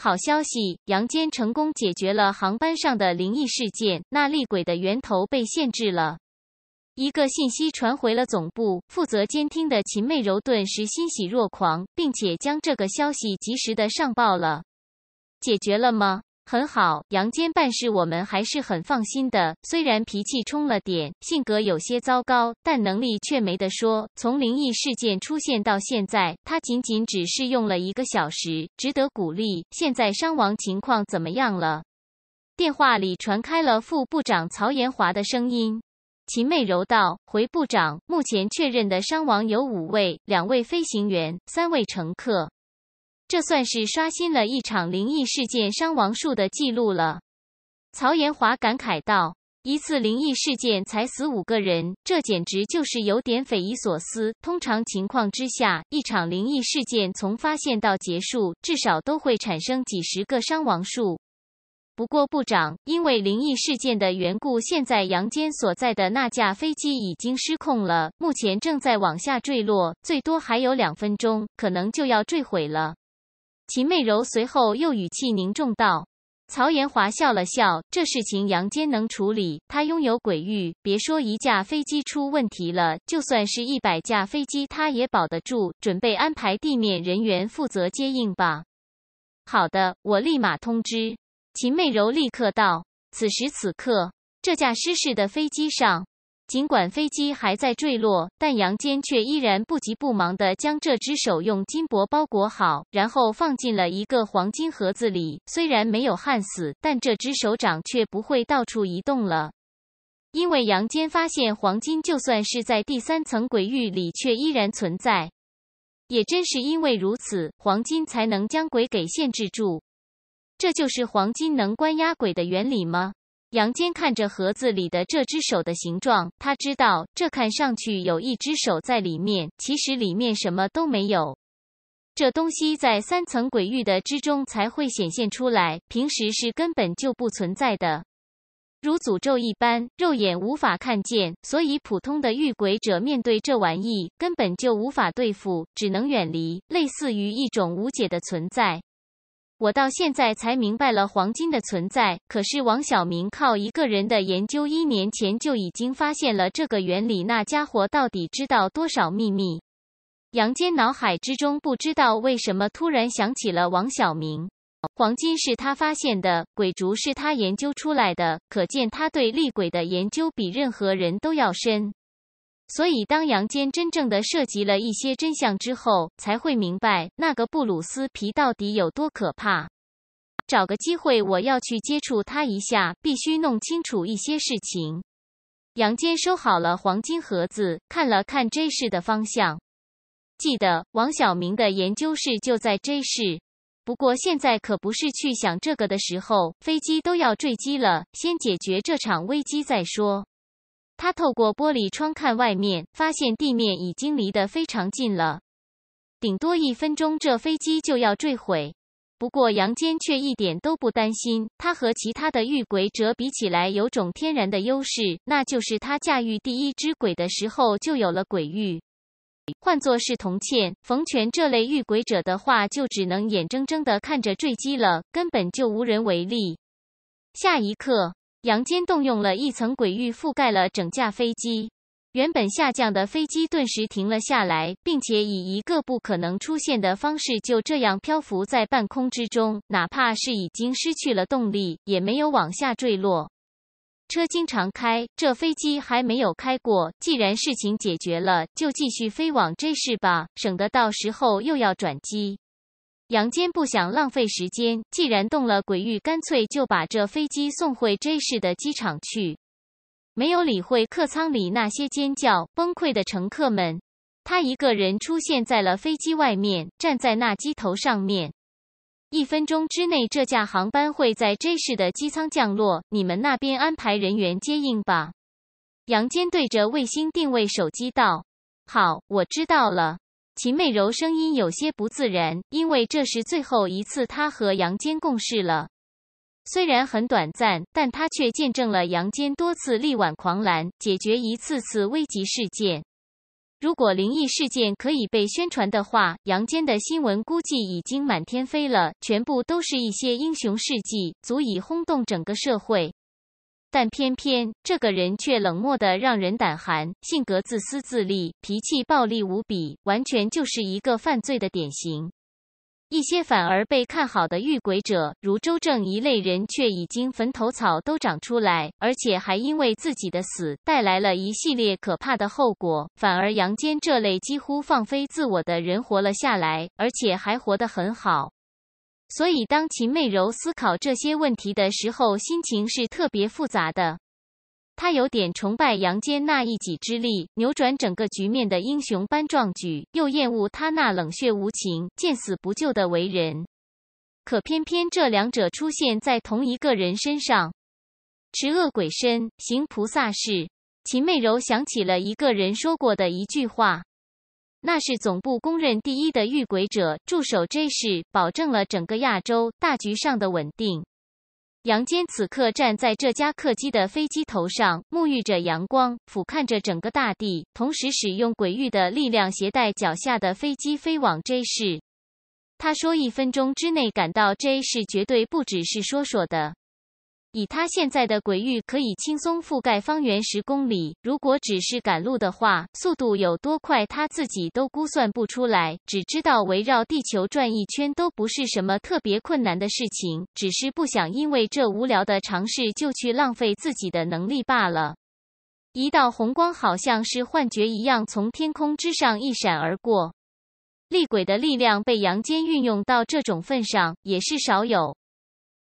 好消息，杨坚成功解决了航班上的灵异事件，那厉鬼的源头被限制了。一个信息传回了总部，负责监听的秦媚柔顿时欣喜若狂，并且将这个消息及时的上报了。解决了吗？很好，杨坚办事我们还是很放心的。虽然脾气冲了点，性格有些糟糕，但能力却没得说。从灵异事件出现到现在，他仅仅只是用了一个小时，值得鼓励。现在伤亡情况怎么样了？电话里传开了副部长曹延华的声音：“秦媚柔道，回部长，目前确认的伤亡有五位，两位飞行员，三位乘客。”这算是刷新了一场灵异事件伤亡数的记录了，曹延华感慨道：“一次灵异事件才死五个人，这简直就是有点匪夷所思。通常情况之下，一场灵异事件从发现到结束，至少都会产生几十个伤亡数。不过，部长，因为灵异事件的缘故，现在杨坚所在的那架飞机已经失控了，目前正在往下坠落，最多还有两分钟，可能就要坠毁了。”秦媚柔随后又语气凝重道：“曹延华笑了笑，这事情杨坚能处理。他拥有鬼域，别说一架飞机出问题了，就算是一百架飞机，他也保得住。准备安排地面人员负责接应吧。”“好的，我立马通知。”秦媚柔立刻道。此时此刻，这架失事的飞机上。尽管飞机还在坠落，但杨坚却依然不急不忙地将这只手用金箔包裹好，然后放进了一个黄金盒子里。虽然没有焊死，但这只手掌却不会到处移动了。因为杨坚发现，黄金就算是在第三层鬼域里，却依然存在。也正是因为如此，黄金才能将鬼给限制住。这就是黄金能关押鬼的原理吗？杨坚看着盒子里的这只手的形状，他知道这看上去有一只手在里面，其实里面什么都没有。这东西在三层鬼域的之中才会显现出来，平时是根本就不存在的，如诅咒一般，肉眼无法看见，所以普通的遇鬼者面对这玩意根本就无法对付，只能远离，类似于一种无解的存在。我到现在才明白了黄金的存在。可是王小明靠一个人的研究，一年前就已经发现了这个原理。那家伙到底知道多少秘密？杨坚脑海之中不知道为什么突然想起了王小明。黄金是他发现的，鬼竹是他研究出来的，可见他对厉鬼的研究比任何人都要深。所以，当杨坚真正的涉及了一些真相之后，才会明白那个布鲁斯皮到底有多可怕。找个机会，我要去接触他一下，必须弄清楚一些事情。杨坚收好了黄金盒子，看了看 J 室的方向，记得王晓明的研究室就在 J 室。不过现在可不是去想这个的时候，飞机都要坠机了，先解决这场危机再说。他透过玻璃窗看外面，发现地面已经离得非常近了，顶多一分钟，这飞机就要坠毁。不过杨坚却一点都不担心，他和其他的遇鬼者比起来，有种天然的优势，那就是他驾驭第一只鬼的时候就有了鬼域。换作是童倩、冯权这类遇鬼者的话，就只能眼睁睁地看着坠机了，根本就无人为力。下一刻。杨坚动用了一层鬼域，覆盖了整架飞机。原本下降的飞机顿时停了下来，并且以一个不可能出现的方式，就这样漂浮在半空之中。哪怕是已经失去了动力，也没有往下坠落。车经常开，这飞机还没有开过。既然事情解决了，就继续飞往 J 市吧，省得到时候又要转机。杨坚不想浪费时间，既然动了鬼域，干脆就把这飞机送回 J 市的机场去。没有理会客舱里那些尖叫崩溃的乘客们，他一个人出现在了飞机外面，站在那机头上面。一分钟之内，这架航班会在 J 市的机舱降落，你们那边安排人员接应吧。杨坚对着卫星定位手机道：“好，我知道了。”秦媚柔声音有些不自然，因为这是最后一次她和杨坚共事了。虽然很短暂，但她却见证了杨坚多次力挽狂澜，解决一次次危急事件。如果灵异事件可以被宣传的话，杨坚的新闻估计已经满天飞了，全部都是一些英雄事迹，足以轰动整个社会。但偏偏这个人却冷漠的让人胆寒，性格自私自利，脾气暴戾无比，完全就是一个犯罪的典型。一些反而被看好的遇鬼者，如周正一类人，却已经坟头草都长出来，而且还因为自己的死带来了一系列可怕的后果。反而杨坚这类几乎放飞自我的人活了下来，而且还活得很好。所以，当秦媚柔思考这些问题的时候，心情是特别复杂的。她有点崇拜杨坚那一己之力扭转整个局面的英雄般壮举，又厌恶他那冷血无情、见死不救的为人。可偏偏这两者出现在同一个人身上。持恶鬼身行菩萨事，秦媚柔想起了一个人说过的一句话。那是总部公认第一的遇鬼者驻守 J 市，保证了整个亚洲大局上的稳定。杨坚此刻站在这家客机的飞机头上，沐浴着阳光，俯瞰着整个大地，同时使用鬼域的力量，携带脚下的飞机飞往 J 市。他说：“一分钟之内赶到 J 市，绝对不只是说说的。”以他现在的鬼域，可以轻松覆盖方圆十公里。如果只是赶路的话，速度有多快，他自己都估算不出来。只知道围绕地球转一圈都不是什么特别困难的事情，只是不想因为这无聊的尝试就去浪费自己的能力罢了。一道红光，好像是幻觉一样，从天空之上一闪而过。厉鬼的力量被阳间运用到这种份上，也是少有。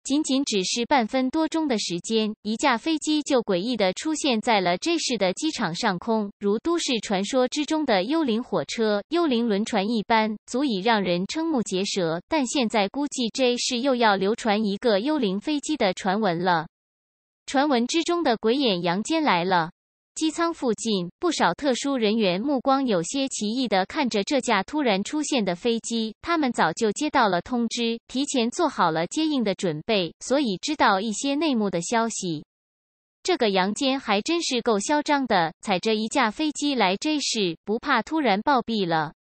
仅仅只是半分多钟的时间，一架飞机就诡异地出现在了 J 市的机场上空，如都市传说之中的幽灵火车、幽灵轮船一般，足以让人瞠目结舌。但现在估计 J 市又要流传一个幽灵飞机的传闻了，传闻之中的鬼眼杨坚来了。机舱附近，不少特殊人员目光有些奇异的看着这架突然出现的飞机。他们早就接到了通知，提前做好了接应的准备，所以知道一些内幕的消息。这个杨坚还真是够嚣张的，踩着一架飞机来追事，不怕突然暴毙了。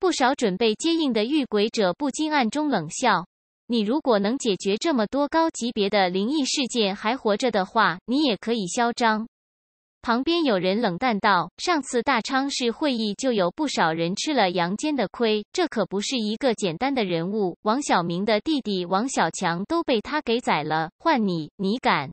不少准备接应的遇鬼者不禁暗中冷笑：你如果能解决这么多高级别的灵异事件还活着的话，你也可以嚣张。旁边有人冷淡道：“上次大昌市会议就有不少人吃了杨坚的亏，这可不是一个简单的人物。王小明的弟弟王小强都被他给宰了，换你，你敢？”